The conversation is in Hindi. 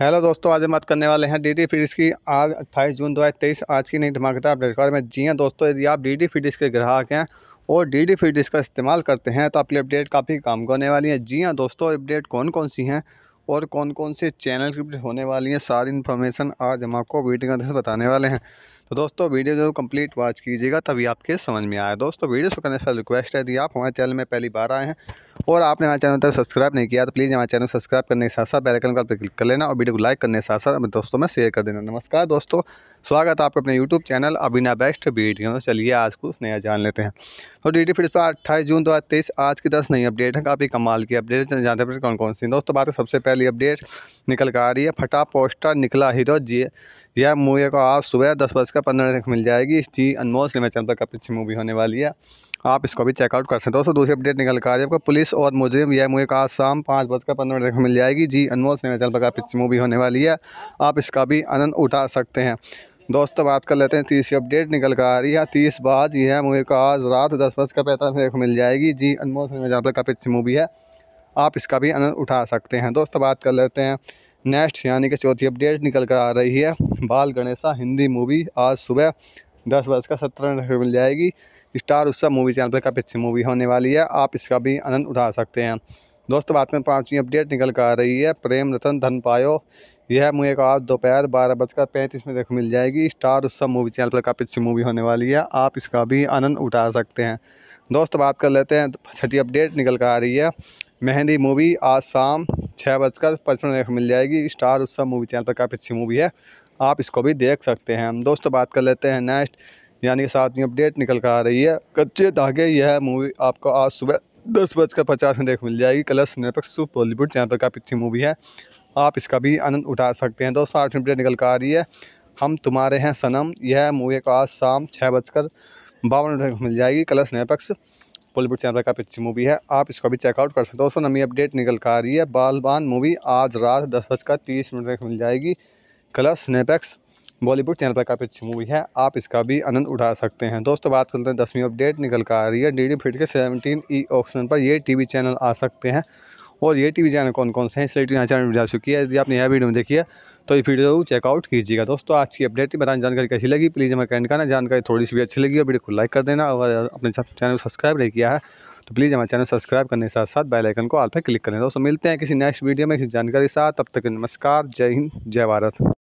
हेलो दोस्तों आज हम बात करने वाले हैं डीडी फीडिस की आज 28 जून 2023 आज की नई धमाकेदार अपडेट बारे में जी हाँ दोस्तों यदि आप डीडी फीडिस के ग्राहक हैं और डीडी फीडिस का इस्तेमाल करते हैं तो आपकी अपडेट काफ़ी काम करने वाली है जी हाँ दोस्तों अपडेट कौन कौन सी हैं और कौन कौन से चैनल की अपडेट होने वाली हैं सारी इन्फॉर्मेशन आज हम आपको वीडियो के अंदर बताने वाले हैं तो दोस्तों वीडियो जरूर कंप्लीट वॉच कीजिएगा तभी आपके समझ में आया दोस्तों वीडियो से करने से रिक्वेस्ट है यदि आप हमारे चैनल में पहली बार आए हैं और आपने हमारे चैनल तक सब्सक्राइब नहीं किया तो प्लीज़ हमारे चैनल सब्सक्राइब करने के साथ साथ बेलकन का क्लिक कर लेना और वीडियो को लाइक करने के साथ साथ अपने दोस्तों में शेयर कर देना नमस्कार दोस्तों स्वागत है आपका अपने यूट्यूब चैनल अभिना बेस्ट वीडियो तो चलिए आज कुछ नया जान लेते हैं तो डी डी फिर पर अट्ठाईस जून दो आज की दस नई अपडेट है काफ़ी कमाल की अपडेट जानते हैं कौन कौन सी दोस्तों बात सबसे पहली अपडेट निकल कर आ रही है फटा पोस्टर निकला हीरो तो जी यह मूवी को आज सुबह दस बज कर पंद्रह मिनट मिल जाएगी जी अनमोल सिनेमा चैनल पर काफ़ी अच्छी मूवी होने वाली है आप इसको भी चेकआउट कर सकते हैं दोस्तों दूसरी अपडेट निकल कर आ रही है आपको पुलिस और मुजरिम यह मूवी आज शाम पाँच बजकर पंद्रह मिनट तक मिल जाएगी जी अनमोल सिनेमा चैनल पर काफ़ी अच्छी मूवी होने वाली है आप इसका भी आनंद उठा सकते हैं दोस्तों बात कर लेते हैं तीसरी अपडेट निकल कर आ रही है तीस बाज यह मूवी का आज रात दस बज का पैंतालीस मिनट मिल जाएगी जी अनमोल सिनेमा चैनल पर काफ़ी अच्छी मूवी है आप इसका भी आनंद उठा सकते हैं दोस्तों बात कर लेते हैं नेक्स्ट यानी कि चौथी अपडेट निकल कर आ रही है बाल गणेशा हिंदी मूवी आज सुबह दस बज का सत्रह मिनट मिल जाएगी स्टार उत्सव मूवी चैनल पर काफ़ी अच्छी मूवी होने वाली है आप इसका भी आनंद उठा सकते हैं दोस्तों बात में पाँचवीं अपडेट निकल कर आ रही है प्रेम रतन धन पायो यह मुझे आज दोपहर बारह बजकर पैंतीस मिनट तक मिल जाएगी स्टार उत्सव मूवी चैनल पर काफ़ी अच्छी मूवी होने वाली है आप इसका भी आनंद उठा सकते हैं दोस्तों बात कर लेते हैं छठी अपडेट निकल कर आ रही है मेहंदी मूवी आज शाम छः बजकर पचपन मिनट मिल जाएगी स्टार उत्सव मूवी चैनल पर काफ़ी अच्छी मूवी है आप इसको भी देख सकते हैं हम दोस्तों बात कर लेते हैं नेक्स्ट यानी कि ही अपडेट निकल कर आ रही है कच्चे धागे यह मूवी आपको आज सुबह दस बजकर पचास मिनट मिल जाएगी कलर्स नेपक्स बॉलीवुड चैनल पर काफ़ी अच्छी मूवी है आप इसका भी आनंद उठा सकते हैं दोस्तों आठवीं अपडेट निकल कर आ रही है हम तुम्हारे हैं सनम यह मूवी को आज शाम छः बजकर बावन मिनट मिल जाएगी कलर्स नेपक्स बॉलीवुड चैनल काफ़ी अच्छी मूवी है आप इसको भी चेकआउट कर सकते हो दोस्तों नवी अपडेट निकल कर आ रही है बालबान मूवी आज रात दस बजकर तीस मिनट तक मिल जाएगी कलर स्नेपैक्स बॉलीवुड चैनल पर काफ़ी अच्छी मूवी है आप इसका भी आनंद उठा सकते हैं दोस्तों बात करते हैं दसवीं अपडेट निकल कर आ रही है डी डी फिट के सेवनटीन ई ऑप्शन पर ये वी चैनल आ सकते हैं और ये वी चैनल कौन कौन से हैं इसलिए तो यहाँ चैनल जा चुकी है यदि आपने यह वीडियो में देखी है तो ये वीडियो जरूर चेकआउट कीजिएगा दोस्तों आज की अपडेट बताने जानकारी कैसी लगी प्लीज़ हमें कमेंट करना जानकारी थोड़ी सी भी अच्छी लगी और वीडियो को लाइक कर देना अगर अपने चैनल को सब्सक्राइब नहीं किया है तो प्लीज़ हमारे चैनल सब्सक्राइब करने के साथ साथ बेल आइकन को आल पर क्लिक करें दोस्तों मिलते हैं किसी नेक्स्ट वीडियो में किसी जानकारी के साथ तब तक नमस्कार जय हिंद जय भारत